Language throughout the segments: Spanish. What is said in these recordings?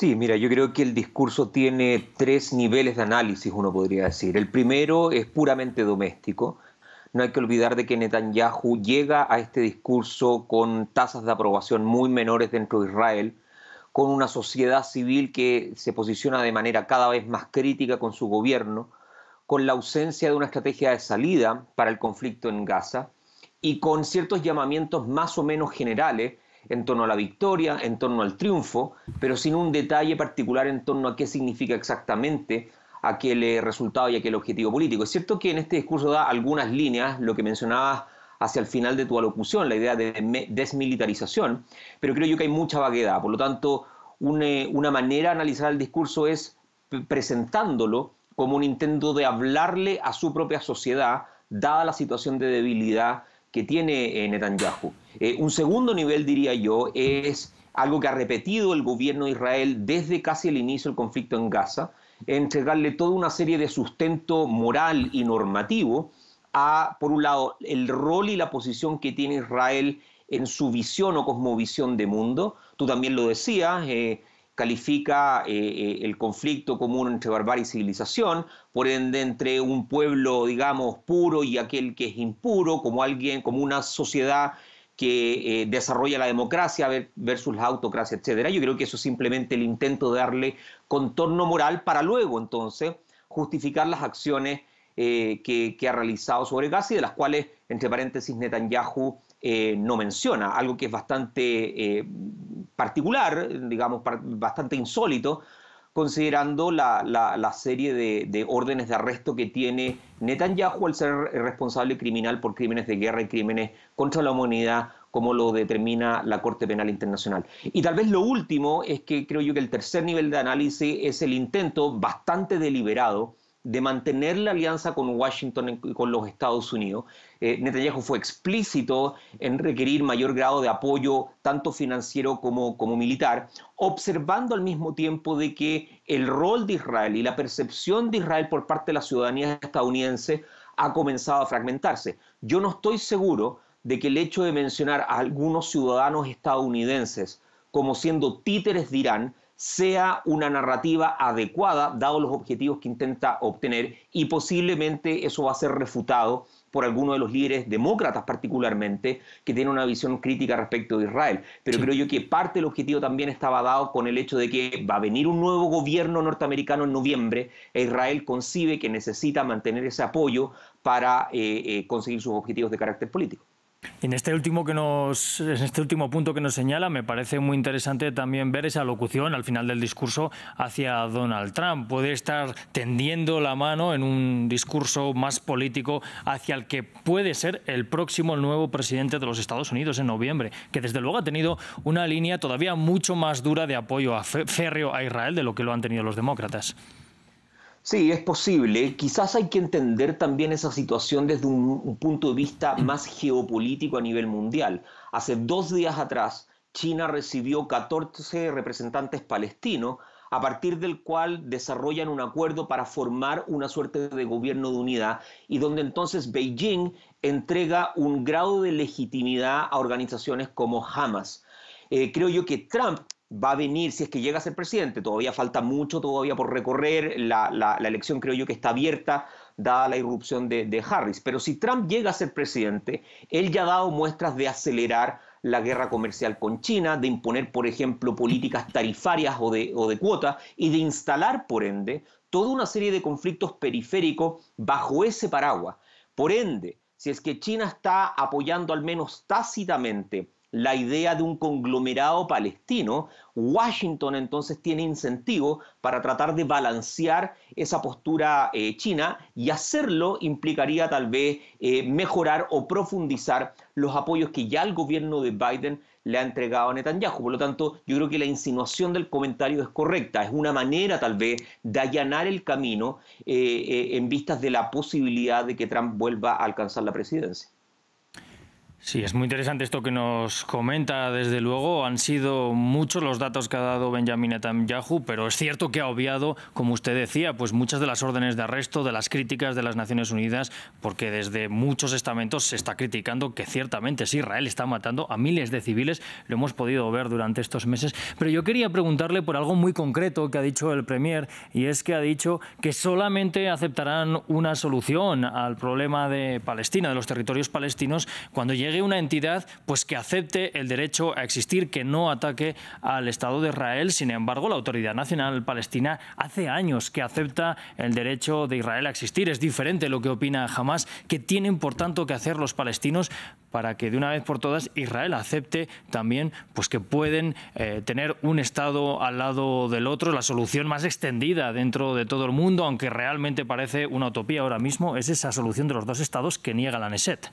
Sí, mira, yo creo que el discurso tiene tres niveles de análisis, uno podría decir. El primero es puramente doméstico. No hay que olvidar de que Netanyahu llega a este discurso con tasas de aprobación muy menores dentro de Israel, con una sociedad civil que se posiciona de manera cada vez más crítica con su gobierno, con la ausencia de una estrategia de salida para el conflicto en Gaza y con ciertos llamamientos más o menos generales en torno a la victoria, en torno al triunfo, pero sin un detalle particular en torno a qué significa exactamente aquel eh, resultado y aquel objetivo político. Es cierto que en este discurso da algunas líneas, lo que mencionabas hacia el final de tu alocución, la idea de desmilitarización, pero creo yo que hay mucha vaguedad. Por lo tanto, una, eh, una manera de analizar el discurso es presentándolo como un intento de hablarle a su propia sociedad, dada la situación de debilidad que tiene eh, Netanyahu. Eh, un segundo nivel, diría yo, es algo que ha repetido el gobierno de Israel desde casi el inicio del conflicto en Gaza, entregarle toda una serie de sustento moral y normativo a, por un lado, el rol y la posición que tiene Israel en su visión o cosmovisión de mundo. Tú también lo decías, eh, califica eh, eh, el conflicto común entre barbarie y civilización, por ende entre un pueblo, digamos, puro y aquel que es impuro, como alguien, como una sociedad que eh, desarrolla la democracia versus la autocracia, etcétera. Yo creo que eso es simplemente el intento de darle contorno moral para luego, entonces, justificar las acciones que, que, ha realizado sobre Gaza y de las cuales, entre paréntesis, Netanyahu eh, no menciona, algo que es bastante eh, particular, digamos, bastante insólito, considerando la, serie de, de, órdenes de arresto que tiene Netanyahu al ser responsable criminal por crímenes de guerra y crímenes contra la humanidad, como lo determina la Corte Penal Internacional. Y tal vez lo último es que creo yo que el tercer nivel de análisis es el intento bastante deliberado de mantener la alianza con Washington y con los Estados Unidos. Eh, Netanyahu fue explícito en requerir mayor grado de apoyo, tanto financiero como, como militar, observando al mismo tiempo de que el rol de Israel y la percepción de Israel por parte de la ciudadanía estadounidense ha comenzado a fragmentarse. Yo no estoy seguro de que el hecho de mencionar a algunos ciudadanos estadounidenses como siendo títeres de Irán sea una narrativa adecuada, dado los objetivos que intenta obtener, y posiblemente eso va a ser refutado por alguno de los líderes demócratas particularmente, que tiene una visión crítica respecto de Israel. Pero creo yo que parte del objetivo también estaba dado con el hecho de que va a venir un nuevo gobierno norteamericano en noviembre. E Israel concibe que necesita mantener ese apoyo para eh, eh, conseguir sus objetivos de carácter político. En este último que nos, en este último punto que nos señala, me parece muy interesante también ver esa locución al final del discurso hacia Donald Trump. Puede estar tendiendo la mano en un discurso más político hacia el que puede ser el próximo nuevo presidente de los Estados Unidos en noviembre, que desde luego ha tenido una línea todavía mucho más dura de apoyo férreo a Israel de lo que lo han tenido los demócratas. Sí, es posible. Quizás hay que entender también esa situación desde un, punto de vista mm. más geopolítico a nivel mundial. Hace dos días atrás, China recibió 14 representantes palestinos, a partir del cual desarrollan un acuerdo para formar una suerte de gobierno de unidad y donde entonces Beijing entrega un grado de legitimidad a organizaciones como Hamas. Eh, creo yo que Trump va a venir, si es que llega a ser presidente, todavía falta mucho, todavía por recorrer, la, elección creo yo que está abierta, dada la irrupción de, Harris, pero si Trump llega a ser presidente, él ya ha dado muestras de acelerar la guerra comercial con China, de imponer, por ejemplo, políticas tarifarias o de, o de cuotas y de instalar, por ende, toda una serie de conflictos periféricos bajo ese paraguas. Por ende, si es que China está apoyando al menos tácitamente la idea de un conglomerado palestino, Washington entonces tiene incentivo para tratar de balancear esa postura eh, china y hacerlo implicaría tal vez eh, mejorar o profundizar los apoyos que ya el gobierno de Biden le ha entregado a Netanyahu. Por lo tanto, yo creo que la insinuación del comentario es correcta. Es una manera tal vez de allanar el camino eh, en vistas de la posibilidad de que Trump vuelva a alcanzar la presidencia. Sí, es muy interesante esto que nos comenta. Desde luego, han sido muchos los datos que ha dado Benjamin Netanyahu, pero es cierto que ha obviado, como usted decía, pues muchas de las órdenes de arresto, de las críticas de las Naciones Unidas, porque desde muchos estamentos se está criticando que ciertamente Israel está matando a miles de civiles. Lo hemos podido ver durante estos meses. Pero yo quería preguntarle por algo muy concreto que ha dicho el Premier, y es que ha dicho que solamente aceptarán una solución al problema de Palestina, de los territorios palestinos, cuando llegue llegue una entidad pues, que acepte el derecho a existir, que no ataque al Estado de Israel. Sin embargo, la Autoridad Nacional Palestina hace años que acepta el derecho de Israel a existir. Es diferente lo que opina Hamas, que tienen, por tanto, que hacer los palestinos para que de una vez por todas Israel acepte también pues, que pueden eh, tener un Estado al lado del otro, la solución más extendida dentro de todo el mundo, aunque realmente parece una utopía ahora mismo, es esa solución de los dos Estados que niega la Neset.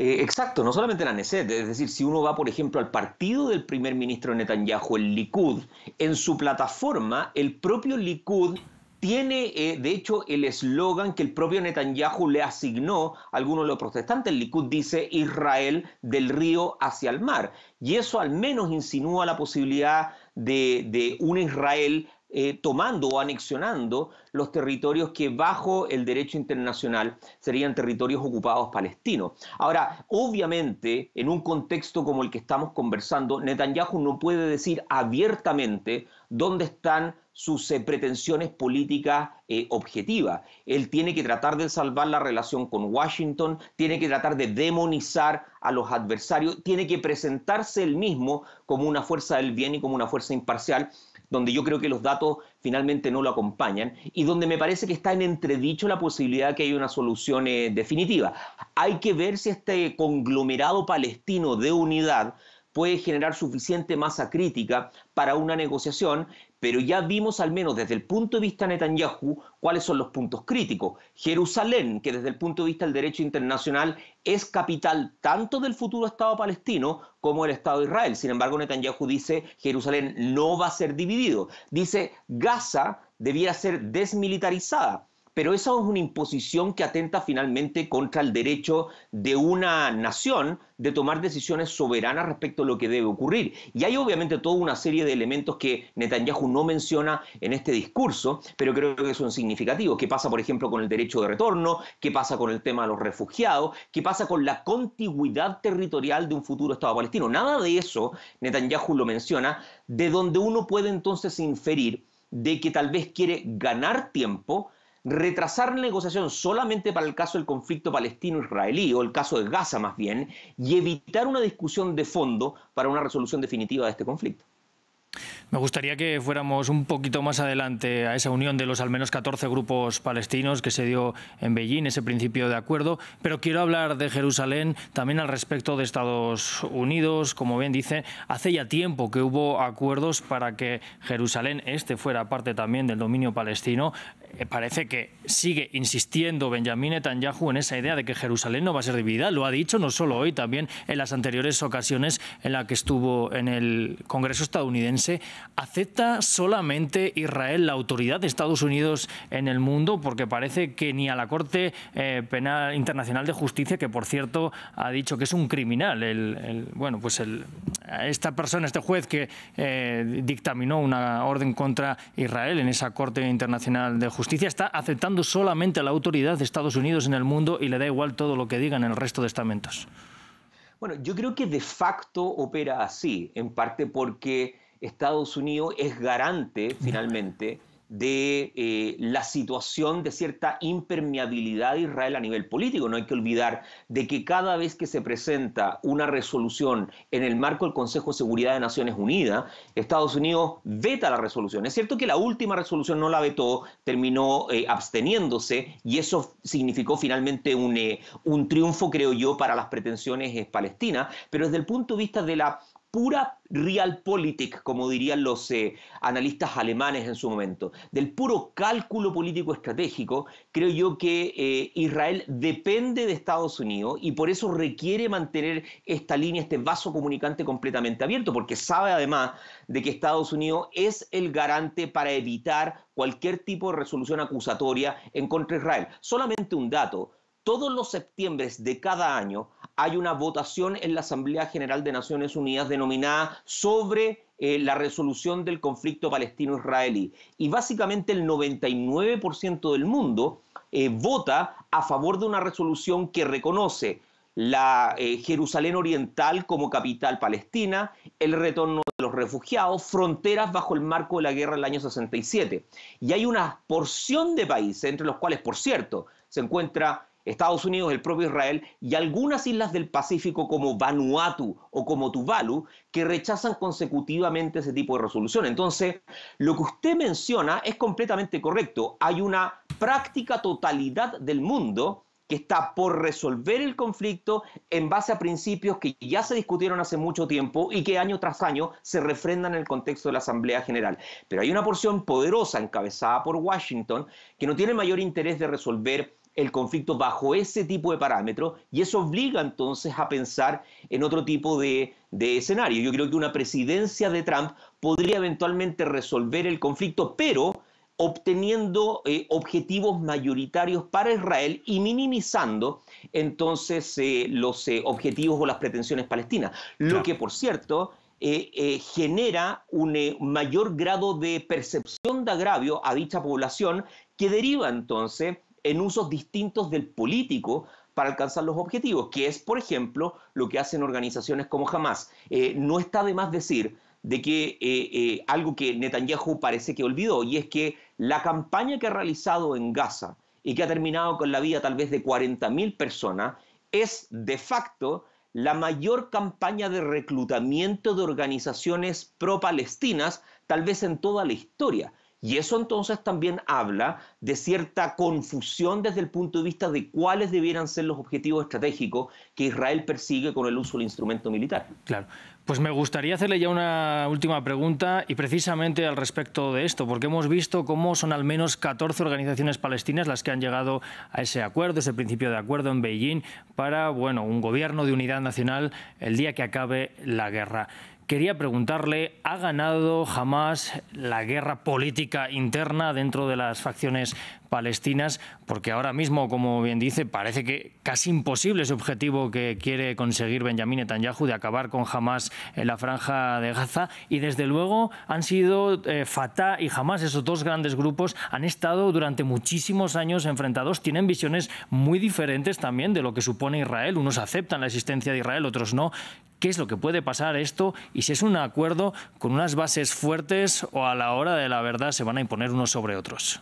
Eh, exacto, no solamente la Neset, es decir, si uno va, por ejemplo, al partido del primer ministro Netanyahu, el Likud, en su plataforma, el propio Likud tiene, eh, de hecho, el eslogan que el propio Netanyahu le asignó a algunos de los protestantes. El Likud dice Israel del río hacia el mar. Y eso al menos insinúa la posibilidad de un Israel eh, tomando o anexionando los territorios que bajo el derecho internacional serían territorios ocupados palestinos. Ahora, obviamente, en un contexto como el que estamos conversando, Netanyahu no puede decir abiertamente dónde están sus eh, pretensiones políticas eh, objetivas. Él tiene que tratar de salvar la relación con Washington, tiene que tratar de demonizar a los adversarios, tiene que presentarse él mismo como una fuerza del bien y como una fuerza imparcial donde yo creo que los datos finalmente no lo acompañan y donde me parece que está en entredicho la posibilidad de que haya una solución eh, definitiva. Hay que ver si este conglomerado palestino de unidad puede generar suficiente masa crítica para una negociación pero ya vimos al menos desde el punto de vista de Netanyahu cuáles son los puntos críticos. Jerusalén, que desde el punto de vista del derecho internacional es capital tanto del futuro Estado palestino como del Estado de Israel. Sin embargo, Netanyahu dice Jerusalén no va a ser dividido. Dice Gaza debía ser desmilitarizada. Pero esa es una imposición que atenta finalmente contra el derecho de una nación de tomar decisiones soberanas respecto a lo que debe ocurrir. Y hay obviamente toda una serie de elementos que Netanyahu no menciona en este discurso, pero creo que son significativos. ¿Qué pasa, por ejemplo, con el derecho de retorno? ¿Qué pasa con el tema de los refugiados? ¿Qué pasa con la contigüidad territorial de un futuro Estado palestino? Nada de eso Netanyahu lo menciona, de donde uno puede entonces inferir de que tal vez quiere ganar tiempo retrasar la negociación solamente para el caso del conflicto palestino-israelí, o el caso de Gaza más bien, y evitar una discusión de fondo para una resolución definitiva de este conflicto. Me gustaría que fuéramos un poquito más adelante a esa unión de los al menos 14 grupos palestinos que se dio en Beijing, ese principio de acuerdo, pero quiero hablar de Jerusalén también al respecto de Estados Unidos. Como bien dice, hace ya tiempo que hubo acuerdos para que Jerusalén este fuera parte también del dominio palestino. Eh, parece que sigue insistiendo Benjamin Netanyahu en esa idea de que Jerusalén no va a ser dividida. Lo ha dicho no solo hoy, también en las anteriores ocasiones en la que estuvo en el Congreso estadounidense. ¿Acepta solamente Israel la autoridad de Estados Unidos en el mundo? Porque parece que ni a la Corte eh, Penal Internacional de Justicia, que por cierto ha dicho que es un criminal, el bueno, pues el, esta persona, este juez que eh, dictaminó una orden contra Israel en esa Corte Internacional de Justicia, está aceptando solamente a la autoridad de Estados Unidos en el mundo y le da igual todo lo que digan el resto de estamentos. Bueno, yo creo que de facto opera así, en parte porque Estados Unidos es garante finalmente de eh, la situación de cierta impermeabilidad de Israel a nivel político. No hay que olvidar de que cada vez que se presenta una resolución en el marco del Consejo de Seguridad de Naciones Unidas, Estados Unidos veta la resolución. Es cierto que la última resolución no la vetó, terminó eh, absteniéndose y eso significó finalmente un, eh, un triunfo, creo yo, para las pretensiones palestinas, pero desde el punto de vista de la pura Realpolitik, como dirían los eh, analistas alemanes en su momento, del puro cálculo político estratégico, creo yo que eh, Israel depende de Estados Unidos y por eso requiere mantener esta línea, este vaso comunicante completamente abierto, porque sabe además de que Estados Unidos es el garante para evitar cualquier tipo de resolución acusatoria en contra de Israel. Solamente un dato, todos los septiembre de cada año, hay una votación en la Asamblea General de Naciones Unidas denominada sobre eh, la resolución del conflicto palestino-israelí. Y básicamente el 99% del mundo eh, vota a favor de una resolución que reconoce la eh, Jerusalén Oriental como capital palestina, el retorno de los refugiados, fronteras bajo el marco de la guerra del año 67. Y hay una porción de países, entre los cuales, por cierto, se encuentra Estados Unidos, el propio Israel y algunas islas del Pacífico como Vanuatu o como Tuvalu que rechazan consecutivamente ese tipo de resolución. Entonces, lo que usted menciona es completamente correcto. Hay una práctica totalidad del mundo que está por resolver el conflicto en base a principios que ya se discutieron hace mucho tiempo y que año tras año se refrendan en el contexto de la Asamblea General. Pero hay una porción poderosa encabezada por Washington que no tiene mayor interés de resolver el conflicto bajo ese tipo de parámetros y eso obliga entonces a pensar en otro tipo de, escenario. Yo creo que una presidencia de Trump podría eventualmente resolver el conflicto, pero obteniendo eh, objetivos mayoritarios para Israel y minimizando entonces eh, los eh, objetivos o las pretensiones palestinas. Lo que, por cierto, genera un mayor grado de percepción de agravio a dicha población que deriva entonces en usos distintos del político para alcanzar los objetivos, que es, por ejemplo, lo que hacen organizaciones como Hamas. Eh, no está de más decir de que eh, eh, algo que Netanyahu parece que olvidó, y es que la campaña que ha realizado en Gaza y que ha terminado con la vida tal vez de 40.000 personas, es de facto la mayor campaña de reclutamiento de organizaciones pro-palestinas, tal vez en toda la historia. Y eso entonces también habla de cierta confusión desde el punto de vista de cuáles debieran ser los objetivos estratégicos que Israel persigue con el uso del instrumento militar. Claro. Pues me gustaría hacerle ya una última pregunta y precisamente al respecto de esto, porque hemos visto cómo son al menos 14 organizaciones palestinas las que han llegado a ese acuerdo, ese principio de acuerdo en Beijing para, bueno, un gobierno de unidad nacional el día que acabe la guerra quería preguntarle, ¿ha ganado jamás la guerra política interna dentro de las facciones palestinas? Porque ahora mismo, como bien dice, parece que casi imposible ese objetivo que quiere conseguir Benjamín Netanyahu de acabar con jamás en eh, la franja de Gaza. Y desde luego han sido eh, Fatah y jamás esos dos grandes grupos, han estado durante muchísimos años enfrentados, tienen visiones muy diferentes también de lo que supone Israel. Unos aceptan la existencia de Israel, otros no qué es lo que puede pasar esto y si es un acuerdo con unas bases fuertes o a la hora de la verdad se van a imponer unos sobre otros.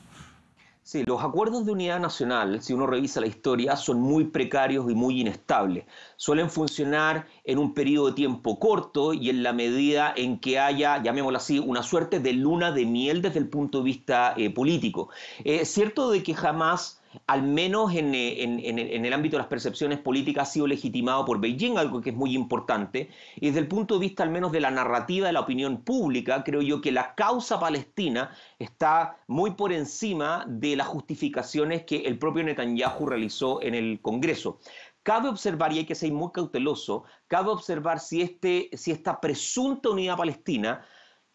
Sí, los acuerdos de unidad nacional, si uno revisa la historia, son muy precarios y muy inestables. Suelen funcionar en un periodo de tiempo corto y en la medida en que haya, llamémoslo así, una suerte de luna de miel desde el punto de vista eh, político. Eh, es cierto de que jamás al menos eh, en, el ámbito de las percepciones políticas, ha sido legitimado por Beijing, algo que es muy importante. Y desde el punto de vista al menos de la narrativa de la opinión pública, creo yo que la causa palestina está muy por encima de las justificaciones que el propio Netanyahu realizó en el Congreso. Cabe observar, y hay que ser muy cauteloso, cabe observar si, este, si esta presunta unidad palestina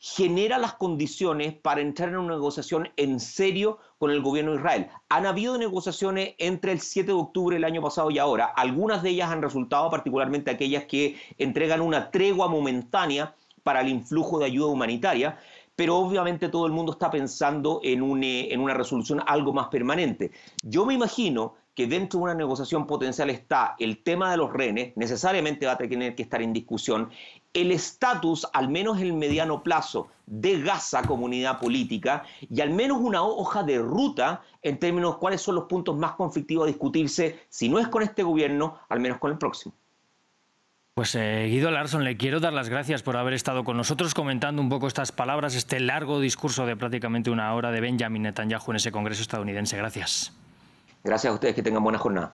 genera las condiciones para entrar en una negociación en serio con el gobierno de Israel. Han habido negociaciones entre el 7 de octubre del año pasado y ahora. Algunas de ellas han resultado, particularmente aquellas que entregan una tregua momentánea para el influjo de ayuda humanitaria, pero obviamente todo el mundo está pensando en, eh, en una resolución algo más permanente. Yo me imagino que dentro de una negociación potencial está el tema de los renes, necesariamente va a tener que estar en discusión, el estatus, al menos el mediano plazo, de Gaza comunidad política y al menos una hoja de ruta en términos de cuáles son los puntos más conflictivos a discutirse, si no es con este gobierno, al menos con el próximo. Pues eh, Guido Larson, le quiero dar las gracias por haber estado con nosotros comentando un poco estas palabras, este largo discurso de prácticamente una hora de Benjamin Netanyahu en ese Congreso estadounidense. Gracias. Gracias a ustedes, que tengan buena jornada.